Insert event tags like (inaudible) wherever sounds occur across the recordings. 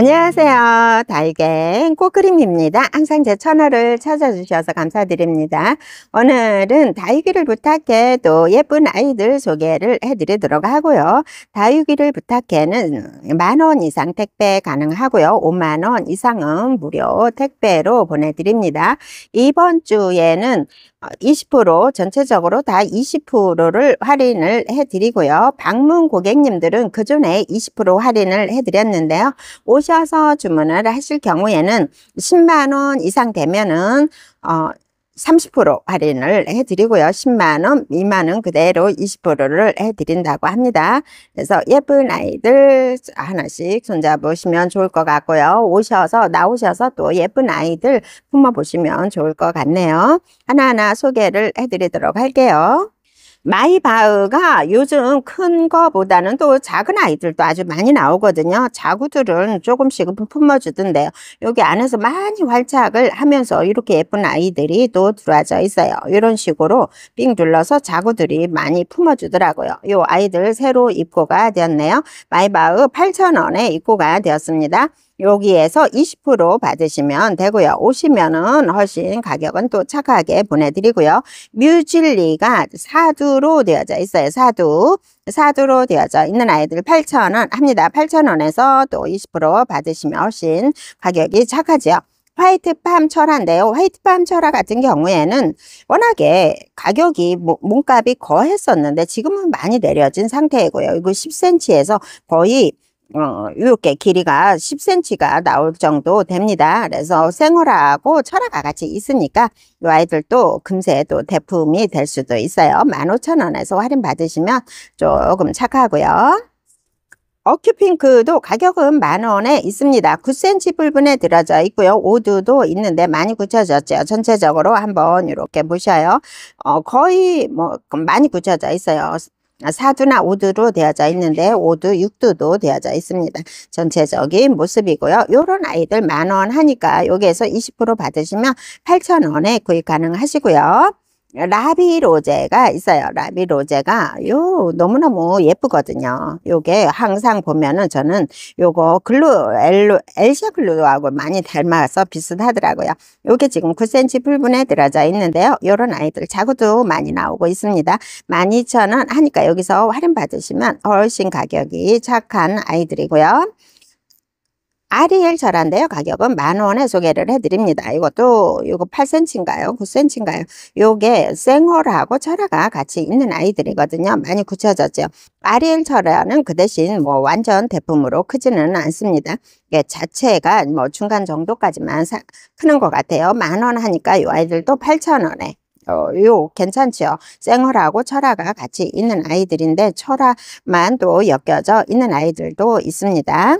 안녕하세요 달걀 꼬그림입니다 항상 제 채널을 찾아주셔서 감사드립니다 오늘은 다육이를 부탁해 또 예쁜 아이들 소개를 해드리도록 하고요 다육이를 부탁해는 만원 이상 택배 가능하고요 5만원 이상은 무료 택배로 보내드립니다 이번 주에는 20% 어, 전체적으로 다 20%를 할인을 해드리고요. 방문 고객님들은 그 전에 20% 할인을 해드렸는데요. 오셔서 주문을 하실 경우에는 10만원 이상 되면은 어, 30% 할인을 해드리고요. 10만원 미만은 그대로 20%를 해드린다고 합니다. 그래서 예쁜 아이들 하나씩 손잡으시면 좋을 것 같고요. 오셔서 나오셔서 또 예쁜 아이들 품어보시면 좋을 것 같네요. 하나하나 소개를 해드리도록 할게요. 마이바흐가 요즘 큰 거보다는 또 작은 아이들도 아주 많이 나오거든요. 자구들은 조금씩 품어주던데요. 여기 안에서 많이 활착을 하면서 이렇게 예쁜 아이들이 또 들어와져 있어요. 이런 식으로 삥 둘러서 자구들이 많이 품어주더라고요. 이 아이들 새로 입고가 되었네요. 마이바흐 8,000원에 입고가 되었습니다. 여기에서 20% 받으시면 되고요. 오시면은 훨씬 가격은 또 착하게 보내드리고요. 뮤질리가 사두로 되어져 있어요. 사두. 사두로 되어져 있는 아이들 8,000원 합니다. 8,000원에서 또 20% 받으시면 훨씬 가격이 착하지요. 화이트팜 철화인데요. 화이트팜 철화 같은 경우에는 워낙에 가격이 몸값이 거했었는데 지금은 많이 내려진 상태이고요. 이거 10cm에서 거의 어, 이렇게 길이가 10cm가 나올 정도 됩니다. 그래서 생얼하고 철학가 같이 있으니까 이 아이들도 금세 또 대품이 될 수도 있어요. 15,000원에서 할인 받으시면 조금 착하고요. 어큐핑크도 가격은 만원에 있습니다. 9cm 불분에 들어져 있고요. 오드도 있는데 많이 굳혀졌죠. 전체적으로 한번 이렇게 보셔요. 어, 거의 뭐 많이 굳혀져 있어요. 아, 사두나 오두로 되어져 있는데 오두, 육두도 되어져 있습니다. 전체적인 모습이고요. 요런 아이들 만 원 하니까 여기에서 20% 받으시면 8천원에 구입 가능하시고요. 라비 로제가 있어요. 라비 로제가 요 너무너무 예쁘거든요. 요게 항상 보면은 저는 요거 글루 엘로 엘샤 글루하고 많이 닮아서 비슷하더라고요. 요게 지금 9cm 불분에 들어져 있는데요. 요런 아이들 자구도 많이 나오고 있습니다. 12,000원 하니까 여기서 할인 받으시면 훨씬 가격이 착한 아이들이고요. 아리엘 절한데요. 가격은 만 원에 소개를 해드립니다. 이것도 이거 8cm인가요? 9cm인가요? 요게 생얼하고 철화가 같이 있는 아이들이거든요. 많이 굳혀졌죠. 아리엘 철화는 그 대신 뭐 완전 대품으로 크지는 않습니다. 이게 자체가 뭐 중간 정도까지만 사, 크는 것 같아요. 만 원 하니까 요 아이들도 8,000원에 어, 요괜찮죠요 생얼하고 철화가 같이 있는 아이들인데 철화만 또 엮여져 있는 아이들도 있습니다.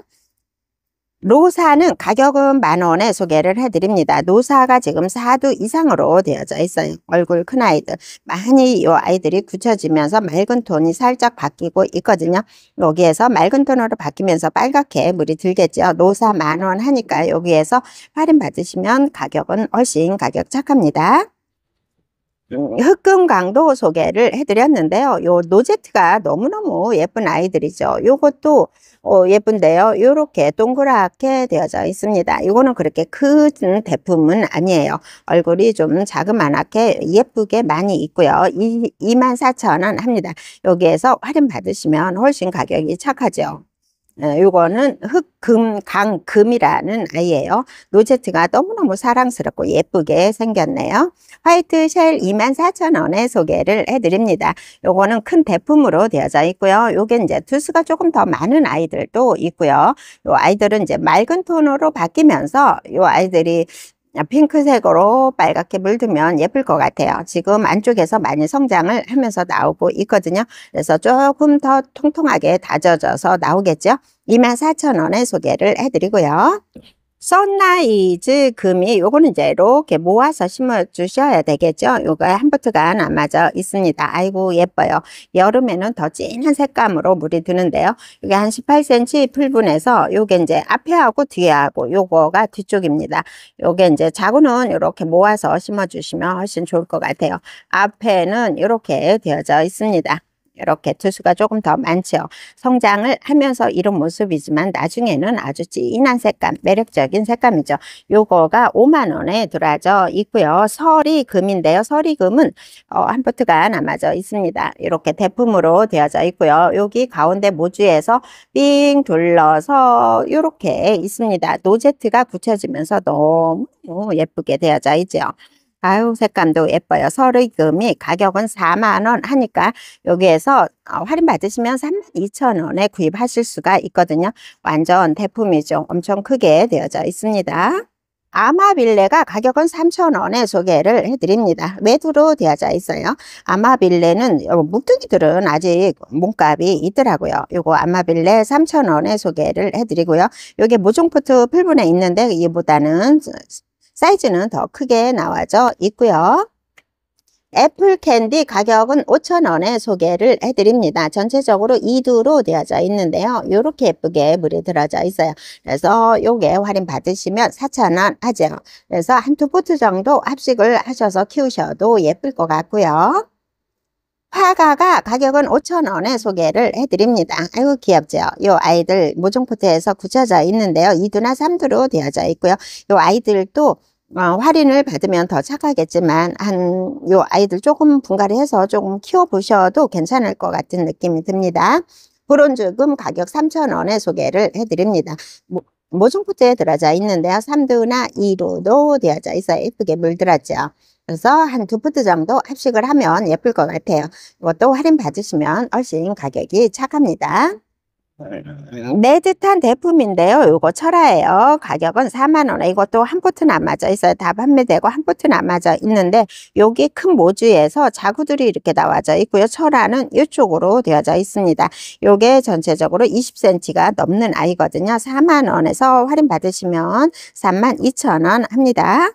노사는 가격은 만 원에 소개를 해드립니다. 노사가 지금 4두 이상으로 되어져 있어요. 얼굴 큰 아이들. 많이 이 아이들이 굳혀지면서 맑은 톤이 살짝 바뀌고 있거든요. 여기에서 맑은 톤으로 바뀌면서 빨갛게 물이 들겠죠. 노사 만원 하니까 여기에서 할인 받으시면 가격은 훨씬 가격 착합니다. 음. 흑금 강도 소개를 해드렸는데요. 요 노제트가 너무너무 예쁜 아이들이죠. 요것도 어, 예쁜데요. 요렇게 동그랗게 되어져 있습니다. 이거는 그렇게 큰 대품은 아니에요. 얼굴이 좀 자그만하게 예쁘게 많이 있고요. 24,000원 합니다. 여기에서 할인 받으시면 훨씬 가격이 착하죠. 어, 요거는 흑금 강금이라는 아이예요. 노제트가 너무너무 사랑스럽고 예쁘게 생겼네요. 화이트 쉘 24,000원에 소개를 해드립니다. 요거는 큰 대품으로 되어져 있고요. 요게 이제 투수가 조금 더 많은 아이들도 있고요. 요 아이들은 이제 맑은 톤으로 바뀌면서 요 아이들이 아, 핑크색으로 빨갛게 물들면 예쁠 것 같아요. 지금 안쪽에서 많이 성장을 하면서 나오고 있거든요. 그래서 조금 더 통통하게 다져져서 나오겠죠. 24,000원에 소개를 해드리고요. 선라이즈 금이 요거는 이제 이렇게 모아서 심어 주셔야 되겠죠. 요거 에 한포트가 남아져 있습니다. 아이고 예뻐요. 여름에는 더 진한 색감으로 물이 드는데요. 이게 한 18cm 풀분해서 요게 이제 앞에하고 뒤에하고 요거가 뒤쪽입니다. 요게 이제 자구는 이렇게 모아서 심어 주시면 훨씬 좋을 것 같아요. 앞에는 이렇게 되어져 있습니다. 이렇게 투수가 조금 더 많죠. 성장을 하면서 이런 모습이지만 나중에는 아주 진한 색감, 매력적인 색감이죠. 요거가 5만 원에 들어져 와 있고요. 서리금인데요. 서리금은 어, 한 포트가 남아져 있습니다. 이렇게 대품으로 되어져 있고요. 여기 가운데 모주에서 삥 둘러서 이렇게 있습니다. 노제트가 붙여지면서 너무 예쁘게 되어져 있죠. 아유 색감도 예뻐요. 설의금이 가격은 4만원 하니까 여기에서 어, 할인 받으시면 32,000원에 구입하실 수가 있거든요. 완전 대품이죠. 엄청 크게 되어져 있습니다. 아마빌레가 가격은 3,000원에 소개를 해드립니다. 외두로 되어져 있어요. 아마빌레는 묵두이들은 아직 몸값이 있더라고요. 요거 아마빌레 3,000원에 소개를 해드리고요. 요게 모종포트 풀분에 있는데 이보다는 사이즈는 더 크게 나와져 있고요. 애플 캔디 가격은 5,000원에 소개를 해드립니다. 전체적으로 2두로 되어져 있는데요. 이렇게 예쁘게 물이 들어져 있어요. 그래서 요게 할인 받으시면 4,000원 하죠. 그래서 한 두 포트 정도 합식을 하셔서 키우셔도 예쁠 것 같고요. 화가가 가격은 5,000원에 소개를 해드립니다. 아이고 귀엽죠? 요 아이들 모종포트에서 굳혀져 있는데요. 2두나 3두로 되어져 있고요. 요 아이들도 어, 할인을 받으면 더 착하겠지만 한 요 아이들 조금 분갈이 해서 조금 키워보셔도 괜찮을 것 같은 느낌이 듭니다. 브론즈금 가격 3,000원에 소개를 해드립니다. 뭐, 모종포트에 들어져 있는데요. 3두나 2루도 되어져 있어 예쁘게 물들었죠. 그래서 한두 푸트 정도 합식을 하면 예쁠 것 같아요. 이것도 할인 받으시면 훨씬 가격이 착합니다. 네 듯한 대품인데요. 요거 철화예요. 가격은 4만원. 이것도 한 포트 남아져 있어요. 다 판매되고 한 포트 남아져 있는데 여기 큰 모주에서 자구들이 이렇게 나와져 있고요. 철화는 이쪽으로 되어져 있습니다. 요게 전체적으로 20cm가 넘는 아이거든요. 4만원에서 할인 받으시면 3만 2천원 합니다.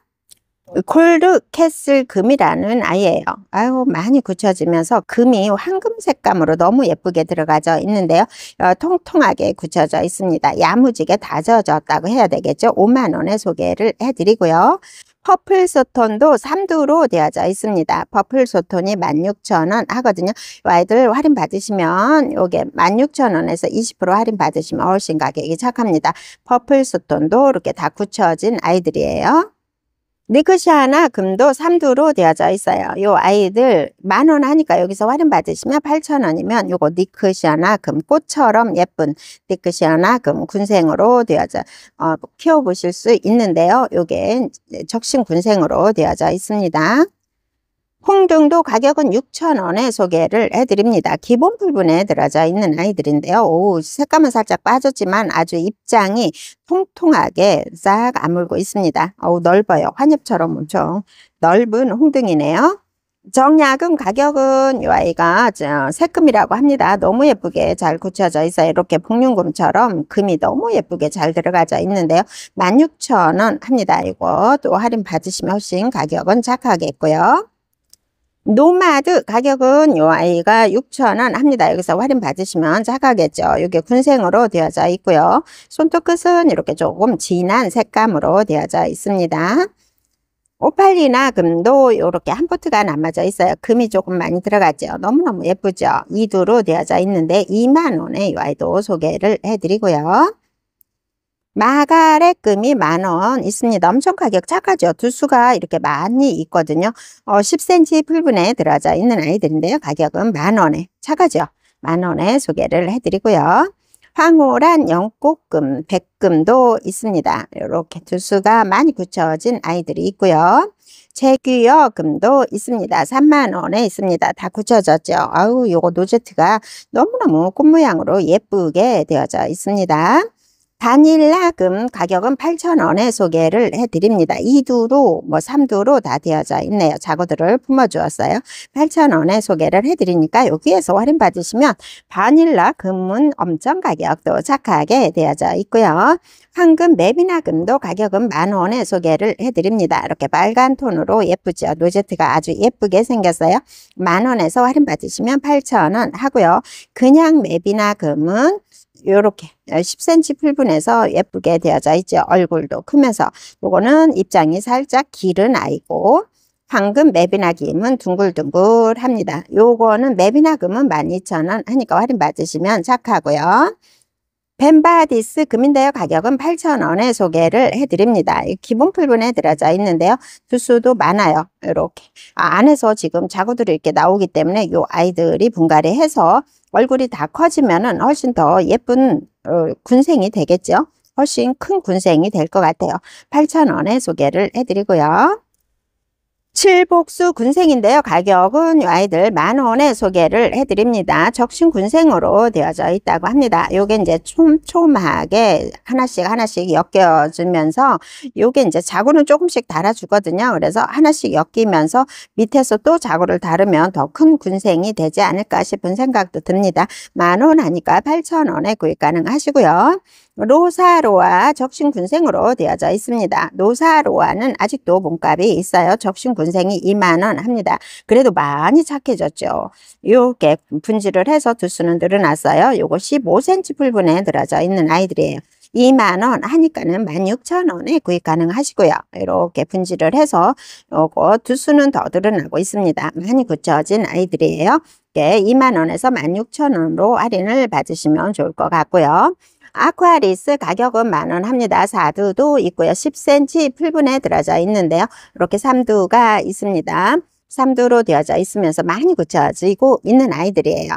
콜드캐슬 금이라는 아이예요. 아유 많이 굳혀지면서 금이 황금 색감으로 너무 예쁘게 들어가져 있는데요. 어, 통통하게 굳혀져 있습니다. 야무지게 다져졌다고 해야 되겠죠. 5만원에 소개를 해드리고요. 퍼플 소톤도 3두로 되어져 있습니다. 퍼플 소톤이 16,000원 하거든요. 와이들 할인 받으시면 요게 16,000원에서 20% 할인 받으시면 훨씬 가격이 착합니다. 퍼플 소톤도 이렇게 다 굳혀진 아이들이에요. 니크시아나 금도 3두로 되어져 있어요. 요 아이들 만 원 하니까 여기서 할인 받으시면 8,000원이면 요거 니크시아나금 꽃처럼 예쁜 니크시아나금 군생으로 되어져 어, 키워보실 수 있는데요. 요게 적신 군생으로 되어져 있습니다. 홍등도 가격은 6,000원에 소개를 해드립니다. 기본 불분에 들어져 있는 아이들인데요. 오, 색감은 살짝 빠졌지만 아주 입장이 통통하게 싹 아물고 있습니다. 어 넓어요. 환엽처럼 엄청 넓은 홍등이네요. 정약은 가격은 이 아이가 새금이라고 합니다. 너무 예쁘게 잘 굳혀져 있어요. 이렇게 복륜금처럼 금이 너무 예쁘게 잘 들어가져 있는데요. 16,000원 합니다. 이거 또 할인 받으시면 훨씬 가격은 착하겠고요. 노마드 가격은 요 아이가 6,000원 합니다. 여기서 할인 받으시면 작아겠죠. 이게 군생으로 되어져 있고요. 손톱 끝은 이렇게 조금 진한 색감으로 되어져 있습니다. 오팔리나 금도 이렇게 한 포트가 남아져 있어요. 금이 조금 많이 들어가죠. 너무너무 예쁘죠. 이두로 되어져 있는데 2만원에 이 아이도 소개를 해드리고요. 마가렛금이 만 원 있습니다. 엄청 가격 착하죠. 두수가 이렇게 많이 있거든요. 어, 10cm 풀분에 들어져 있는 아이들인데요. 가격은 만원에 착하죠. 만원에 소개를 해드리고요. 황홀한 연꽃금, 백금도 있습니다. 이렇게 두수가 많이 굳혀진 아이들이 있고요. 제규여금도 있습니다. 3만원에 있습니다. 다 굳혀졌죠. 아우 요거 노제트가 너무너무 꽃 모양으로 예쁘게 되어져 있습니다. 바닐라금 가격은 8,000원에 소개를 해드립니다. 2두로 뭐 3두로 다 되어져 있네요. 자고들을 품어주었어요. 8,000원에 소개를 해드리니까 여기에서 할인 받으시면 바닐라 금은 엄청 가격도 착하게 되어져 있고요. 황금 맵이나 금도 가격은 만원에 소개를 해드립니다. 이렇게 빨간 톤으로 예쁘죠. 로제트가 아주 예쁘게 생겼어요. 만원에서 할인 받으시면 8,000원 하고요. 그냥 맵이나 금은 요렇게 10cm 풀분해서 예쁘게 되어져 있죠. 얼굴도 크면서 요거는 입장이 살짝 길은 아이고 황금 맵이나 김은 둥글둥글합니다. 요거는 맵이나 금은 12,000원 하니까 할인 받으시면 착하고요. 벤바디스 금인데요. 가격은 8,000원에 소개를 해드립니다. 기본 풀분에 들어져 있는데요. 두수도 많아요. 이렇게 아, 안에서 지금 자구들이 이렇게 나오기 때문에 요 아이들이 분갈이 해서 얼굴이 다 커지면은 훨씬 더 예쁜 어, 군생이 되겠죠. 훨씬 큰 군생이 될 것 같아요. 8,000원에 소개를 해드리고요. 칠복수 군생인데요. 가격은 아이들 만원에 소개를 해드립니다. 적신 군생으로 되어져 있다고 합니다. 요게 이제 촘촘하게 하나씩 하나씩 엮여주면서 요게 이제 자구는 조금씩 달아주거든요. 그래서 하나씩 엮이면서 밑에서 또 자구를 다르면 더 큰 군생이 되지 않을까 싶은 생각도 듭니다. 만 원 하니까 8천원에 구입 가능하시고요. 로사로와 적신군생으로 되어져 있습니다. 노사로와는 아직도 몸값이 있어요. 적신군생이 2만원 합니다. 그래도 많이 착해졌죠. 이렇게 분질을 해서 두 수는 늘어났어요. 요거 15cm 불분에 들어져 있는 아이들이에요. 2만원 하니까는 16,000원에 구입 가능하시고요. 이렇게 분질을 해서 요거 두 수는 더 늘어나고 있습니다. 많이 굳혀진 아이들이에요. 네, 예, 2만원에서 16,000원으로 할인을 받으시면 좋을 것 같고요. 아쿠아리스 가격은 만원 합니다. 4두도 있고요. 10cm 풀분에 들어져 있는데요. 이렇게 3두가 있습니다. 3두로 되어져 있으면서 많이 굳혀지고 있는 아이들이에요.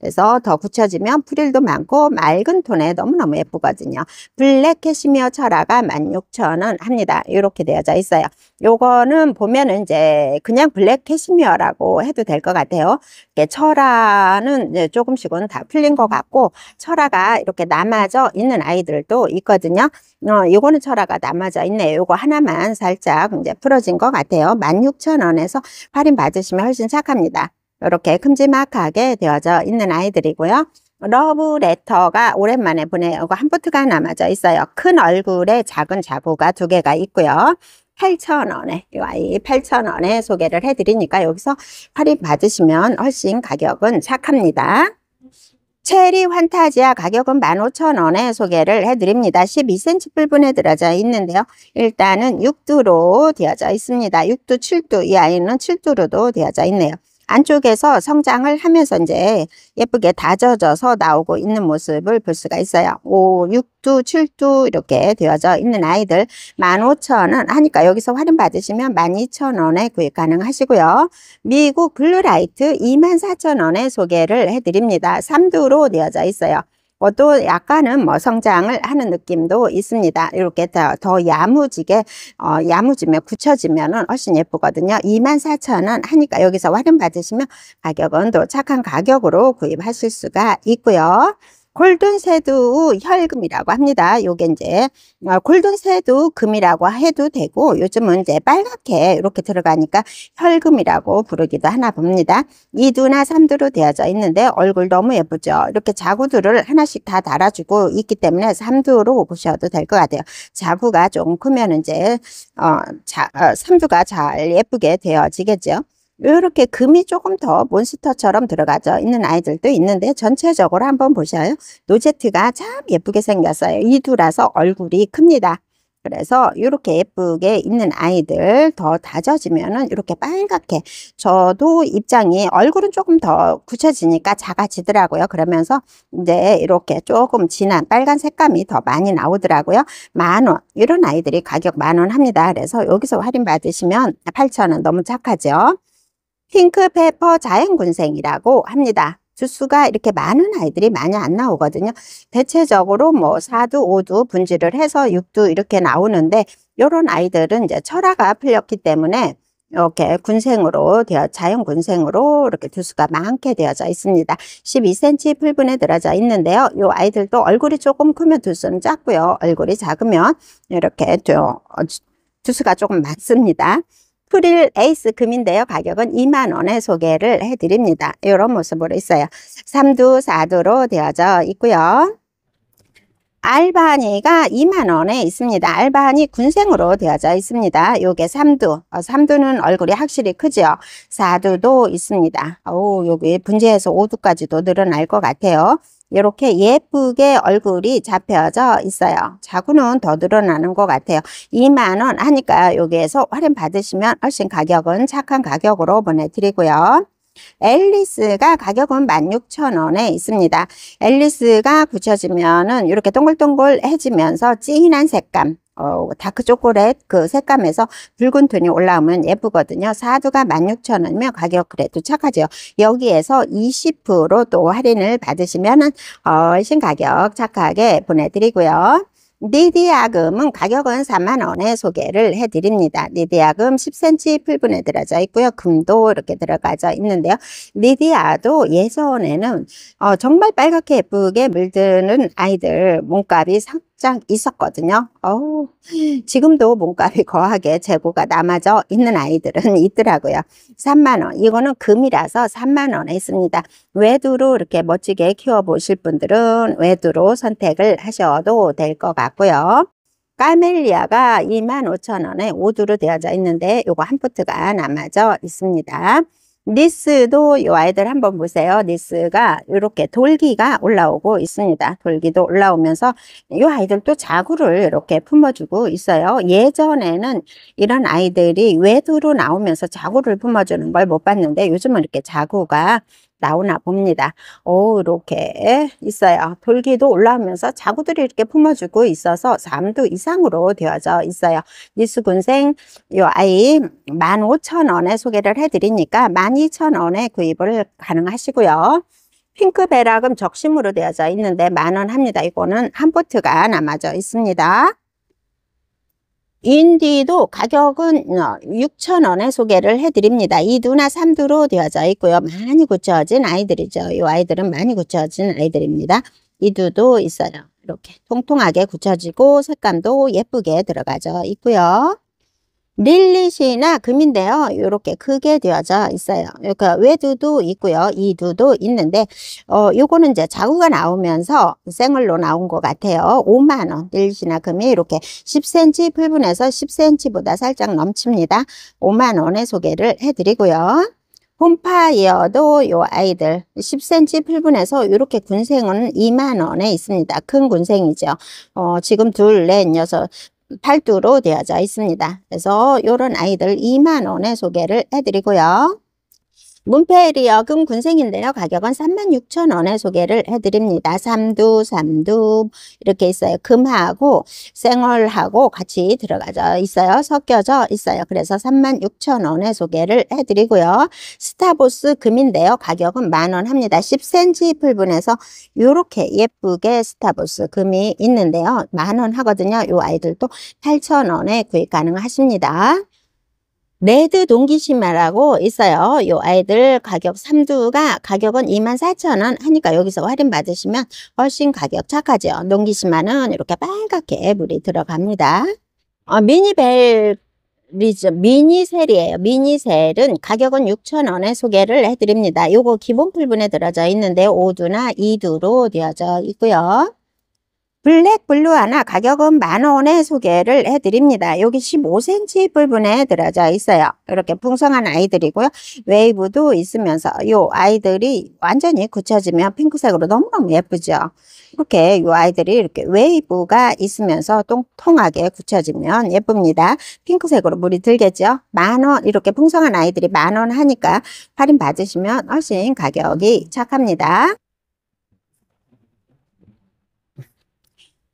그래서 더 굳혀지면 프릴도 많고 맑은 톤에 너무너무 예쁘거든요. 블랙 캐시미어 철화가 16,000원 합니다. 이렇게 되어져 있어요. 요거는 보면은 이제 그냥 블랙 캐시미어라고 해도 될 것 같아요. 철화는 조금씩은 다 풀린 것 같고 철화가 이렇게 남아져 있는 아이들도 있거든요. 어, 요거는 철화가 남아져 있네요. 요거 하나만 살짝 이제 풀어진 것 같아요. 16,000원에서 할인 받으시면 훨씬 착합니다. 이렇게 큼지막하게 되어져 있는 아이들이고요. 러브레터가 오랜만에 보내고 한 포트가 남아져 있어요. 큰 얼굴에 작은 자부가 두 개가 있고요. 8,000원에 이 아이 8,000원에 소개를 해드리니까 여기서 할인 받으시면 훨씬 가격은 착합니다. 체리 환타지아 가격은 15,000원에 소개를 해드립니다. 12cm 뿔분에 들어져 있는데요. 일단은 6두로 되어져 있습니다. 6두, 7두, 이 아이는 7두로도 되어져 있네요. 안쪽에서 성장을 하면서 이제 예쁘게 다져져서 나오고 있는 모습을 볼 수가 있어요. 5, 6두, 7두 이렇게 되어져 있는 아이들 15,000원 하니까 여기서 할인 받으시면 12,000원에 구입 가능하시고요. 미국 블루라이트 24,000원에 소개를 해드립니다. 3두로 되어져 있어요. 것도 약간은 뭐 성장을 하는 느낌도 있습니다. 이렇게 더, 더 야무지게 어, 야무지면 굳혀지면은 훨씬 예쁘거든요. 24,000원 하니까 여기서 활용 받으시면 가격은 또 착한 가격으로 구입하실 수가 있고요. 골든 새두 혈금이라고 합니다. 요게 이제 어, 골든 새두 금이라고 해도 되고 요즘은 이제 빨갛게 이렇게 들어가니까 혈금이라고 부르기도 하나 봅니다. 2두나 3두로 되어져 있는데 얼굴 너무 예쁘죠. 이렇게 자구들을 하나씩 다 달아주고 있기 때문에 3두로 보셔도 될 것 같아요. 자구가 좀 크면 이제 어, 자, 어, 3두가 잘 예쁘게 되어지겠죠. 이렇게 금이 조금 더 몬스터처럼 들어가져 있는 아이들도 있는데 전체적으로 한번 보셔요. 노제트가 참 예쁘게 생겼어요. 이두라서 얼굴이 큽니다. 그래서 이렇게 예쁘게 있는 아이들 더 다져지면은 이렇게 빨갛게 저도 입장이 얼굴은 조금 더 굳혀지니까 작아지더라고요. 그러면서 이제 이렇게 조금 진한 빨간 색감이 더 많이 나오더라고요. 만원 이런 아이들이 가격 만원 합니다. 그래서 여기서 할인 받으시면 8천원 너무 착하죠. 핑크페퍼 자연군생이라고 합니다. 주스가 이렇게 많은 아이들이 많이 안 나오거든요. 대체적으로 뭐 4두, 5두 분지를 해서 6두 이렇게 나오는데 이런 아이들은 이제 철화가 풀렸기 때문에 이렇게 군생으로 되어 자연 군생으로 이렇게 두수가 많게 되어져 있습니다. 12cm 풀분에 들어져 있는데요. 이 아이들도 얼굴이 조금 크면 두수는 작고요. 얼굴이 작으면 이렇게 두수가 어, 조금 많습니다. 프릴 에이스 금인데요. 가격은 2만원에 소개를 해드립니다. 이런 모습으로 있어요. 3두, 4두로 되어져 있고요. 알바니가 2만원에 있습니다. 알바니 군생으로 되어져 있습니다. 요게 3두. 3두는 어, 얼굴이 확실히 크죠. 4두도 있습니다. 오, 여기 분재에서 5두까지도 늘어날 것 같아요. 이렇게 예쁘게 얼굴이 잡혀져 있어요. 자구는 더 늘어나는 것 같아요. 2만원 하니까 여기에서 할인 받으시면 훨씬 가격은 착한 가격으로 보내드리고요. 앨리스가 가격은 16,000원에 있습니다. 앨리스가 굳혀지면은 이렇게 동글동글해지면서 진한 색감, 어, 다크 초콜릿 그 색감에서 붉은 톤이 올라오면 예쁘거든요. 사두가 16,000원이면 가격 그래도 착하죠. 여기에서 20%또 할인을 받으시면은 어, 신가격 착하게 보내드리고요. 니디아금은 가격은 4만원에 소개를 해드립니다. 니디아금 10cm 풀분에 들어져 있고요. 금도 이렇게 들어가져 있는데요. 니디아도 예전에는 어, 정말 빨갛게 예쁘게 물드는 아이들 몸값이 상, 쫙 있었거든요. 어우, 네. 지금도 몸값이 거하게 재고가 남아져 있는 아이들은 (laughs) 있더라고요. 3만원. 이거는 금이라서 3만원 했습니다. 외두로 이렇게 멋지게 키워보실 분들은 외두로 선택을 하셔도 될 것 같고요. 까멜리아가 25,000원에 5두로 되어져 있는데 요거 한 포트가 남아져 있습니다. 니스도 이 아이들 한번 보세요. 니스가 이렇게 돌기가 올라오고 있습니다. 돌기도 올라오면서 요 아이들도 자구를 이렇게 품어주고 있어요. 예전에는 이런 아이들이 외두로 나오면서 자구를 품어주는 걸 못 봤는데 요즘은 이렇게 자구가 나오나 봅니다. 오 어, 이렇게 있어요. 돌기도 올라오면서 자구들이 이렇게 품어주고 있어서 3도 이상으로 되어져 있어요. 이수군생 요 아이 15,000원에 소개를 해드리니까 12,000원에 구입을 가능하시고요. 핑크 베라금 적심으로 되어져 있는데 만원 합니다. 이거는 한 포트가 남아져 있습니다. 인디도 가격은 6,000원에 어, 소개를 해드립니다. 이두나 3두로 되어져 있고요. 많이 굳혀진 아이들이죠. 이 아이들은 많이 굳혀진 아이들입니다. 이두도 있어요. 이렇게 통통하게 굳혀지고 색감도 예쁘게 들어가져 있고요. 릴리시나 금인데요. 이렇게 크게 되어져 있어요. 그러니까 외두도 있고요. 이두도 있는데 어 요거는 이제 자구가 나오면서 생얼로 나온 것 같아요. 5만 원. 릴리시나 금이 이렇게 10cm 풀분해서 10cm보다 살짝 넘칩니다. 5만 원에 소개를 해 드리고요. 폼파이어도요 아이들 10cm 풀분해서 이렇게 군생은 2만원에 있습니다. 큰 군생이죠. 어, 지금 둘, 넷, 여섯, 팔두로 되어져 있습니다. 그래서 이런 아이들 2만원에 소개를 해드리고요. 문페리역금 군생인데요. 가격은 36,000원에 소개를 해드립니다. 삼두, 삼두 이렇게 있어요. 금하고 생얼하고 같이 들어가져 있어요. 섞여져 있어요. 그래서 36,000원에 소개를 해드리고요. 스타보스 금인데요. 가격은 만원 합니다. 10cm 풀분해서 이렇게 예쁘게 스타보스 금이 있는데요. 만원 하거든요. 이 아이들도 8,000원에 구입 가능하십니다. 레드 동기신마라고 있어요. 요 아이들 가격 3두가 가격은 24,000원 하니까 여기서 할인 받으시면 훨씬 가격 착하죠. 동기신마는 이렇게 빨갛게 물이 들어갑니다. 어, 미니벨 리죠 미니셀이에요. 미니셀은 가격은 6,000원에 소개를 해드립니다. 요거 기본 풀분에 들어져 있는데 5두나 2두로 되어져 있고요. 블랙 블루 하나 가격은 만원에 소개를 해드립니다. 여기 15cm 불분에 들어져 있어요. 이렇게 풍성한 아이들이고요. 웨이브도 있으면서 요 아이들이 완전히 굳혀지면 핑크색으로 너무너무 예쁘죠. 이렇게 요 아이들이 이렇게 웨이브가 있으면서 통통하게 굳혀지면 예쁩니다. 핑크색으로 물이 들겠죠. 만 원 이렇게 풍성한 아이들이 만 원 하니까 할인 받으시면 훨씬 가격이 착합니다.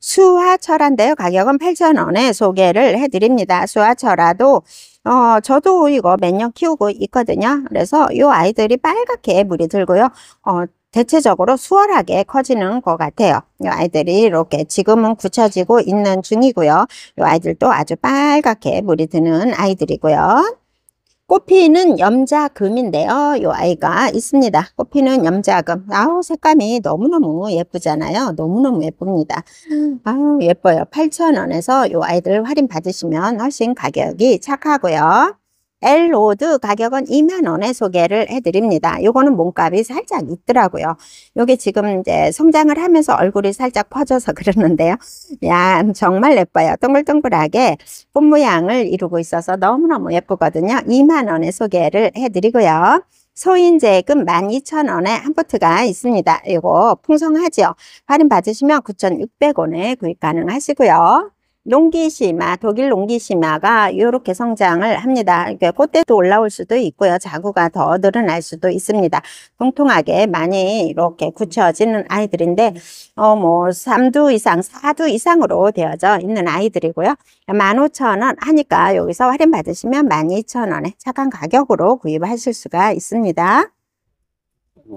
수화철한데요. 가격은 8,000원에 소개를 해드립니다. 수화철화도 어, 저도 이거 몇 년 키우고 있거든요. 그래서 이 아이들이 빨갛게 물이 들고요. 어, 대체적으로 수월하게 커지는 것 같아요. 이 아이들이 이렇게 지금은 굳혀지고 있는 중이고요. 이 아이들도 아주 빨갛게 물이 드는 아이들이고요. 꽃피는 염자금인데요. 이 아이가 있습니다. 꽃피는 염자금. 아우 색감이 너무너무 예쁘잖아요. 너무너무 예쁩니다. 아우 예뻐요. 8,000원에서 이 아이들 할인 받으시면 훨씬 가격이 착하고요. 엘로드 가격은 2만원에 소개를 해드립니다. 요거는 몸값이 살짝 있더라고요. 요게 지금 이제 성장을 하면서 얼굴이 살짝 퍼져서 (laughs) 그러는데요. 야 정말 예뻐요. 동글동글하게 꽃 모양을 이루고 있어서 너무너무 예쁘거든요. 2만원에 소개를 해드리고요. 소인제금 12,000원에 한 포트가 있습니다. 이거 풍성하죠 할인 받으시면 9,600원에 구입 가능하시고요. 농기시마, 독일 농기시마가 이렇게 성장을 합니다. 그러니까 꽃대도 올라올 수도 있고요. 자구가 더 늘어날 수도 있습니다. 통통하게 많이 이렇게 굳혀지는 아이들인데 어뭐 3두 이상, 4두 이상으로 되어져 있는 아이들이고요. 15,000원 하니까 여기서 할인 받으시면 12,000원에 착한 가격으로 구입하실 수가 있습니다.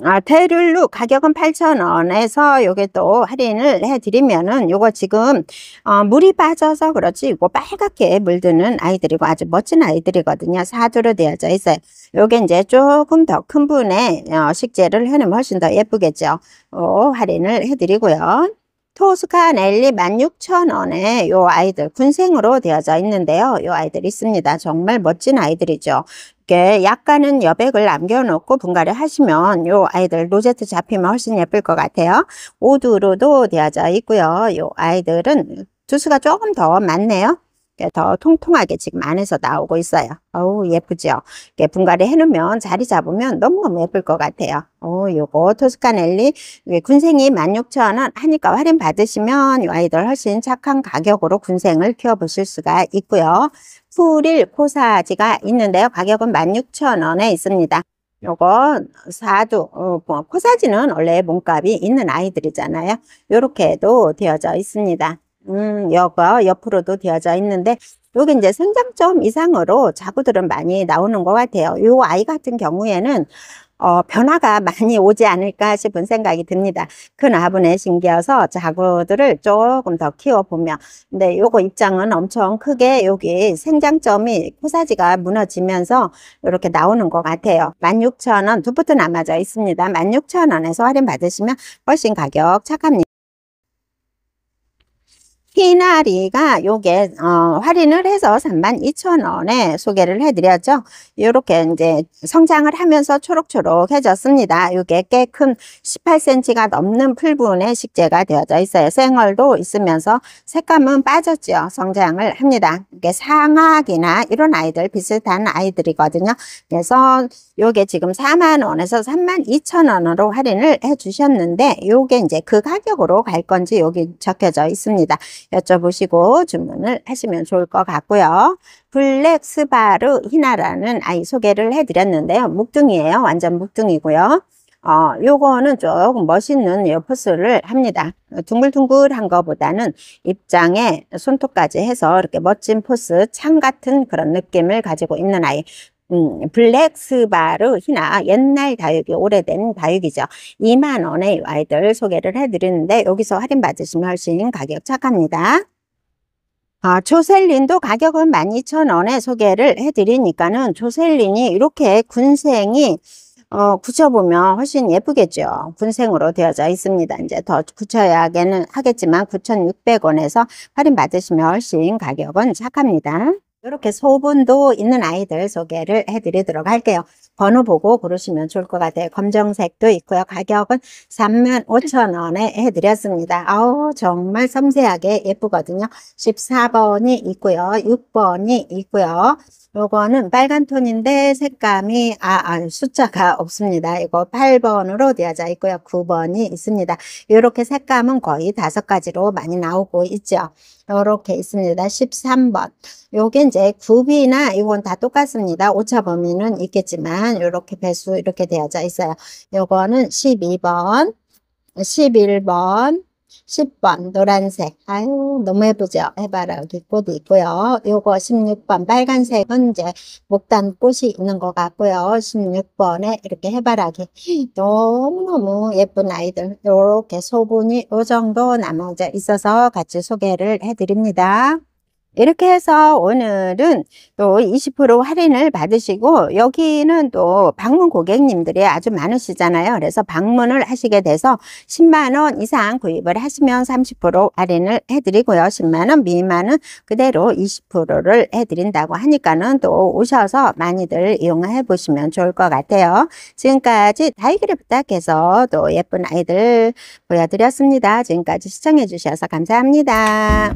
아, 테를룩 가격은 8,000원에서 요게 또 할인을 해드리면은 요거 지금 어, 물이 빠져서 그렇지 이거 뭐 빨갛게 물드는 아이들이고 아주 멋진 아이들이거든요. 사두로 되어져 있어요. 요게 이제 조금 더 큰 분의 어, 식재를 해놓으면 훨씬 더 예쁘겠죠. 어, 할인을 해드리고요. 토스카 넬리 16,000원에 요 아이들 군생으로 되어져 있는데요. 요 아이들 있습니다. 정말 멋진 아이들이죠. 두껍게 약간은 여백을 남겨놓고 분갈이 하시면 요 아이들 로제트 잡히면 훨씬 예쁠 것 같아요. 오두로도 되어져 있고요. 요 아이들은 주수가 조금 더 많네요. 더 통통하게 지금 안에서 나오고 있어요. 어우 예쁘죠? 이렇게 분갈이 해놓으면 자리 잡으면 너무너무 예쁠 것 같아요. 오 요거 토스카넬리 군생이 16,000원 하니까 할인 받으시면 이 아이들 훨씬 착한 가격으로 군생을 키워보실 수가 있고요. 푸릴 코사지가 있는데요. 가격은 16,000원에 있습니다. 요거 사두 어, 뭐 코사지는 원래 몸값이 있는 아이들이잖아요. 요렇게도 되어져 있습니다. 음, 여거 옆으로도 되어져 있는데 여기 이제 생장점 이상으로 자구들은 많이 나오는 것 같아요. 이 아이 같은 경우에는 어, 변화가 (laughs) 많이 오지 않을까 싶은 생각이 듭니다. 큰 화분에 신겨서 자구들을 조금 더 키워보면. 근데 요거 입장은 엄청 크게 여기 생장점이 코사지가 무너지면서 이렇게 나오는 것 같아요. 16,000원, 두 포트 남아져 있습니다. 16,000원에서 할인 받으시면 훨씬 가격 착합니다. 희나리가 요게 어, 할인을 해서 32,000원에 소개를 해드렸죠. 이렇게 이제 성장을 하면서 초록초록해졌습니다. 요게 꽤 큰 18cm가 넘는 풀분의 식재가 되어져 있어요. 생얼도 있으면서 색감은 빠졌죠. 성장을 합니다. 이게 상악이나 이런 아이들 비슷한 아이들이거든요. 그래서 요게 지금 4만원에서 3만 2천원으로 할인을 해주셨는데 요게 이제 그 가격으로 갈 건지 여기 적혀져 있습니다. 여쭤보시고 주문을 하시면 좋을 것 같고요. 블랙 스바르 히나라는 아이 소개를 해드렸는데요. 묵등이에요. 완전 묵등이고요. 어, 요거는 조금 멋있는 요포스를 합니다. 둥글둥글한 것보다는 입장에 손톱까지 해서 이렇게 멋진 포스, 창 같은 그런 느낌을 가지고 있는 아이. 음, 블랙스바르히나 옛날 다육이 오래된 다육이죠. 2만 원의 아이들 소개를 해드리는데 여기서 할인 받으시면 할수 가격 착합니다. 아, 조셀린도 가격은 12,000원에 소개를 해드리니까는 조셀린이 이렇게 군생이 어, 굳혀보면 훨씬 예쁘겠죠. 군생으로 되어져 있습니다. 이제 더굳혀야 하겠지만 9,600원에서 할인 받으시면 훨씬 가격은 착합니다. 이렇게 소분도 있는 아이들 소개를 해드리도록 할게요. 번호 보고 고르시면 좋을 것 같아요. 검정색도 있고요. 가격은 35,000원에 해드렸습니다. 아우 정말 섬세하게 예쁘거든요. 14번이 있고요. 6번이 있고요. 요거는 빨간 톤인데 색감이 아, 아 숫자가 없습니다. 이거 8번으로 되어져 있고요. 9번이 있습니다. 이렇게 색감은 거의 다섯 가지로 많이 나오고 있죠. 이렇게 있습니다. 13번. 요게 이제 굽이나 이건 다 똑같습니다. 오차 범위는 있겠지만 이렇게 배수 이렇게 되어져 있어요. 요거는 12번, 11번, 10번 노란색 아유 너무 예쁘죠 해바라 기 꽃이 있고요 요거 16번 빨간색은 이제 목단 꽃이 있는 것 같고요 16번에 이렇게 해바라기 너무너무 예쁜 아이들 요렇게 소분이 요 정도 남아져 있어서 같이 소개를 해드립니다 이렇게 해서 오늘은 또 20% 할인을 받으시고 여기는 또 방문 고객님들이 아주 많으시잖아요. 그래서 방문을 하시게 돼서 10만원 이상 구입을 하시면 30% 할인을 해드리고요. 10만원 미만은 그대로 20%를 해드린다고 하니까는 또 오셔서 많이들 이용해 보시면 좋을 것 같아요. 지금까지 다이그를 부탁해서 또 예쁜 아이들 보여드렸습니다. 지금까지 시청해 주셔서 감사합니다.